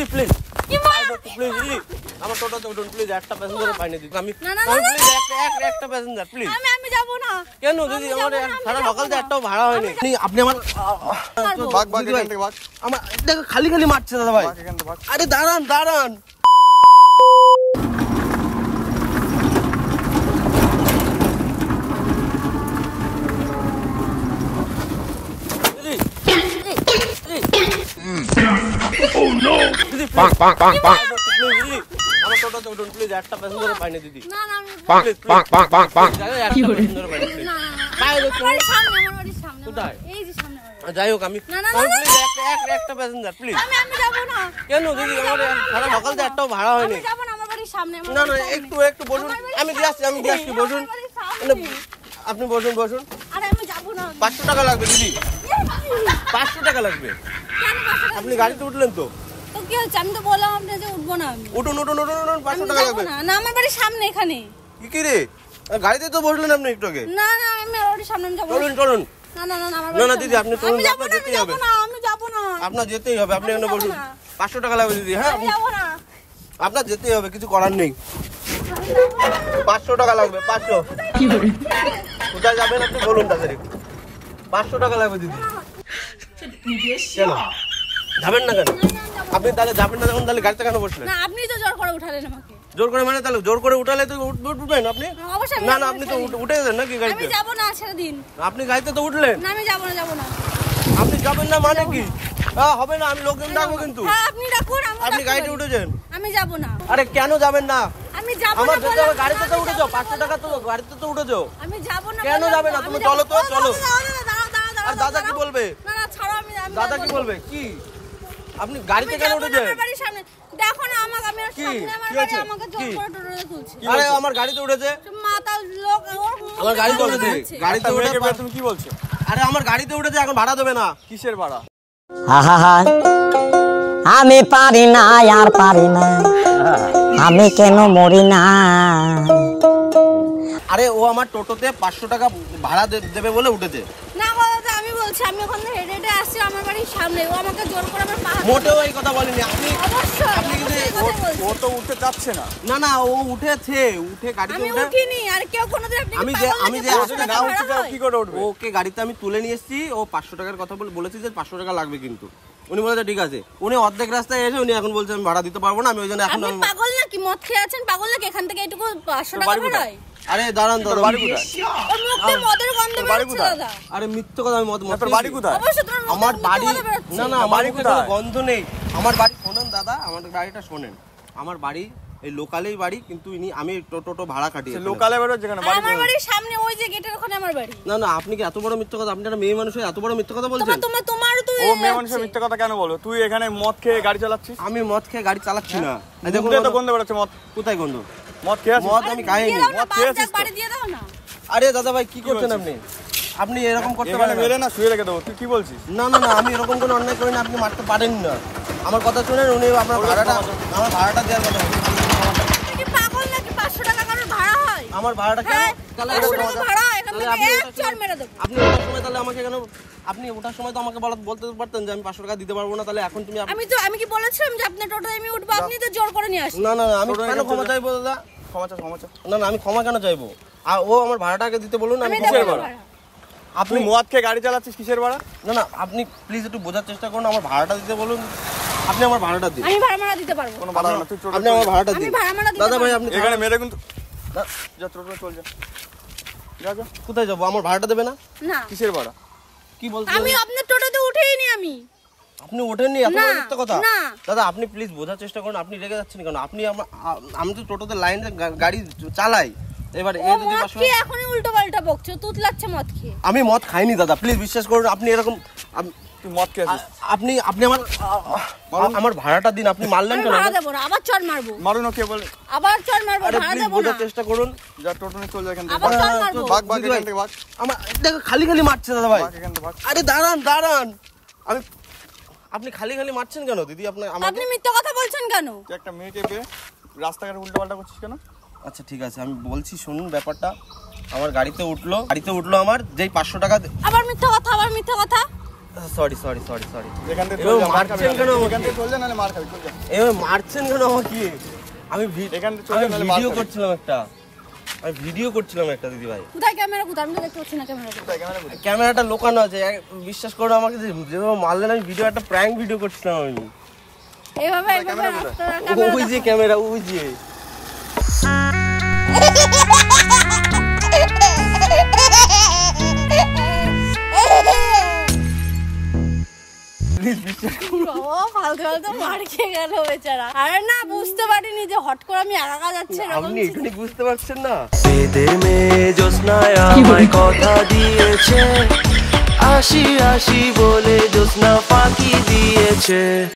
দিদি please please দিদি আমার টোটোতে উঠুন প্লিজ একটা প্যাসেঞ্জারও পাইনি দিদি আমি একটা প্যাসেঞ্জার প্লিজ আমি আমি যাব না কেন দিদি আমার সারা সকাল থেকে একটাও ভাড়া হয়নি আপনি আমার ভাগ ভাগ এখান থেকে ভাগ আমার দেখো খালি খালি মারছে দাদা ভাই আরে দাঁড়ান দাঁড়ান Oh no! উঠুন প্লিজ একটা প্যাসেঞ্জার দিদি কোথায় যাই হোক আমি একটা প্যাসেঞ্জার প্লিজ কেন দিদি আমার সারা সকাল একটাও ভাড়া হয়নি না না একটু একটু বলুন আমি দিয়ে আসছি আমি দিয়ে বসুন আপনি বসুন বসুন পাঁচশো টাকা লাগবে দিদি পাঁচশো টাকা লাগবে আপনি গাড়িতে উঠলেন তো তো কি হচ্ছে আমি তো বললাম আপনি যে উঠবো না উঠুন উঠুন উঠুন উঠুন পাঁচশো টাকা লাগবে না না আমার বাড়ির সামনে এখানে কি কি রে গাড়িতে তো বসলেন আপনি একটু আগে না না আমি ওর সামনে যাবো চলুন চলুন না না না না না দিদি আপনি চলুন আপনার যেতেই হবে আমি যাবো না আপনার যেতেই হবে আপনি এখানে বসুন পাঁচশো টাকা লাগবে দিদি হ্যাঁ আপনার যেতেই হবে কিছু করার নেই পাঁচশো টাকা লাগবে পাঁচশো কোথায় যাবেন আপনি বলুন তাদের পাঁচশো টাকা লাগবে দিদি যাবেন না কেন আপনি তাহলে যাবেন না যখন তাহলে গাড়িতে কেন বসলেন না আপনি তো জোর করে উঠালেন আমাকে জোর করে মানে তাহলে জোর করে উঠালে তো উঠবেন আপনি না না আপনি তো উঠে গেলেন নাকি গাড়িতে আমি যাব না ছেড়ে দিন আপনি গাড়িতে তো উঠলেন না আমি যাব না যাব না আপনি যাবেন না মানে কি হবে না আমি লোকজন ডাকবো হ্যাঁ, কিন্তু হ্যাঁ, আপনি ডাকুন আপনি গাড়িতে উঠেছেন আমি যাব না আরে কেন যাবেন না আমি যাব না আমার গাড়িতে তো উঠে যাও 500 টাকা তো গাড়িতে তো উঠে যাও আমি যাব না কেন যাবে না তুমি চলো তো চলো আর দাদা কি বলবে না না ছাড়ো আমি দাদা কি বলবে কি আপনি গাড়িতে কেন উঠেছেন দেখো না আমাকে আমি সামনে আমার আমাকে জোর করে টোটোতে আমার গাড়িতে উঠেছে মাতাল লোক আমার গাড়িতে উঠেছে আচ্ছা, গাড়িতে উঠে তুমি কি বলছো আরে আমার গাড়িতে উঠেছে এখন ভাড়া দেবে না কিসের ভাড়া আহা আমি পারি না আর পারি না আমি কেন মরি না আরে ও আমার টোটোতে পাঁচশো টাকা ভাড়া দেবে বলে উঠেছে না বলছে আমি এখন হেঁটে হেঁটে আসছি আমার বাড়ির সামনে ও আমাকে জোর করে আমার পা মোটেও এই কথা বলেনি আপনি অবশ্যই আপনি কিন্তু ও তো উঠতে চাচ্ছে না না না ও উঠেছে উঠে গাড়ি উঠে আমি উঠিনি আর কেউ কোনোদিন আপনি আমি যে আমি যে আসলে না উঠতে চাও কি করে উঠবে ওকে গাড়িতে আমি তুলে নিয়ে এসেছি ও 500 টাকার কথা বলে বলেছি যে 500 টাকা লাগবে কিন্তু উনি বলেছে ঠিক আছে উনি অর্ধেক রাস্তায় এসে উনি এখন বলছে আমি ভাড়া দিতে পারবো না আমি ওই জন্য এখন আপনি পাগল নাকি মদ খেয়ে আছেন পাগল নাকি এখান থেকে এটুকু 500 টাকা ভাড়া হয় আরে দাঁড়ান বাড়ি কোথায় মদের গন্ধ আরে কথা আমি মদ মদ বাড়ি কোথায় আমার বাড়ি না না কোথায় গন্ধ নেই আমার বাড়ি শোনেন দাদা আমার বাড়িটা আমার বাড়ি এই লোকালেই বাড়ি কিন্তু ইনি আমি টোটো ভাড়া কাটি লোকালে বাড়ি যেখানে বাড়ি আমার বাড়ির সামনে ওই যে গেটের ওখানে আমার বাড়ি না না আপনি কি এত বড় মিথ্যা কথা আপনি একটা মেয়ে মানুষ এত বড় মিথ্যা কথা বলছেন তোমার তোমার তো ও মেয়ে মানুষের মিথ্যা কথা কেন বলো তুই এখানে মদ খেয়ে গাড়ি চালাচ্ছিস আমি মদ খেয়ে গাড়ি চালাচ্ছি না হ্যাঁ? দেখুন তো গন্ধ বেরোচ্ছে মদ কোথায় গন্ধ মদ খেয়েছি মদ আমি খাইনি মদ খেয়েছি আরে দাদা ভাই কি করছেন আপনি আপনি এরকম করতে পারেন মেরে না শুয়ে রেখে দেবো তুই কি বলছিস না না না আমি এরকম কোনো অন্যায় করি না আপনি মারতে পারেন না আমার কথা শুনেন উনি আপনার ভাড়াটা আমার ভাড়াটা দেওয়ার কথা আমার ভাড়াটা কেন হ্যাঁ, আপনি তাহলে আমাকে কেন আপনি ওঠার সময় তো আমাকে বলতে পারতেন যে আমি পাঁচশো টাকা দিতে পারবো না তাহলে এখন তুমি আমি তো আমি কি বলেছিলাম যে আপনার টোটাল আমি উঠবো আপনি তো জোর করে নিয়ে আসছেন না না আমি কেন ক্ষমা চাইবো দাদা ক্ষমা চাও ক্ষমা চাও না না আমি ক্ষমা কেন চাইবো আর ও আমার ভাড়াটা আগে দিতে বলুন আমি কিসের ভাড়া আপনি মোয়াদ খেয়ে গাড়ি চালাচ্ছিস কিসের ভাড়া না না আপনি প্লিজ একটু বোঝার চেষ্টা করুন আমার ভাড়াটা দিতে বলুন আপনি আমার ভাড়াটা দিন আমি ভাড়া মারা দিতে পারবো কোনো ভাড়া না তুই আপনি আমার ভাড়াটা দিন দাদা ভাই আপনি এখানে মেরে কিন্তু যা টোটো চল যা যা কোথায় যাবো আমার ভাড়াটা দেবে না না কিসের ভাড়া কি বলছেন আমি আপনার টোটোতে উঠেইনি আমি আপনি ওঠেননি এত মিথ্যা কথা দাদা আপনি প্লিজ বোঝার চেষ্টা করুন আপনি রেগে যাচ্ছেন কেন আপনি আমি তো টোটোতে লাইনে গাড়ি চালাই এবার এই যদি পাশে এখনই উল্টো পাল্টা বকছো লাগছে মদ খেয়ে আমি মদ খাইনি দাদা প্লিজ বিশ্বাস করুন আপনি এরকম তুই মদ আপনি আপনি আমার আমার ভাড়াটা দিন আপনি মারলেন কেন ভাড়া দেব না আবার চড় মারবো মারুন ওকে বলে আবার চড় মারবো ভাড়া দেব না বোঝার চেষ্টা করুন যা টোটো নিয়ে চলে এখান থেকে আবার চড় মারবো ভাগ ভাগ এখান থেকে ভাগ আমার দেখো খালি খালি মারছে দাদা ভাই আরে দাঁড়ান দাঁড়ান আমি আপনি খালি খালি মারছেন কেন দিদি আপনি আমাকে আপনি মিথ্যা কথা বলছেন কেন একটা মেয়েকে পেয়ে রাস্তাঘাটে উল্টোপাল্টা করছিস কেন আচ্ছা ঠিক আছে আমি বলছি শুনুন ব্যাপারটা আমার গাড়িতে উঠলো গাড়িতে উঠলো আমার যেই পাঁচশো টাকা আবার মিথ্যা কথা আবার মিথ্যা কথা সরি সরি সরি সরি মারছেন কেন এবার মারছেন কেন আমাকে আমি ভিডিও করছিলাম একটা আমি ভিডিও করছিলাম একটা দিদি ভাই ক্যামেরাটা লোকানো আছে বিশ্বাস করো আমাকে যেভাবে মারলেন আমি ভিডিও একটা প্র্যাঙ্ক ভিডিও করছিলাম আমি ওই যে ক্যামেরা ওই যে প্লিজ বিশ্বাস মার খেয়ে গেল বেচারা আরে না বুঝতে পারিনি যে হট করে আমি একা যাচ্ছে আপনি বুঝতে পারছেন না সেদে মেয়ে জোসনায় আমায় কথা দিয়েছে আশি আশি বলে জোসনা ফাঁকি দিয়েছে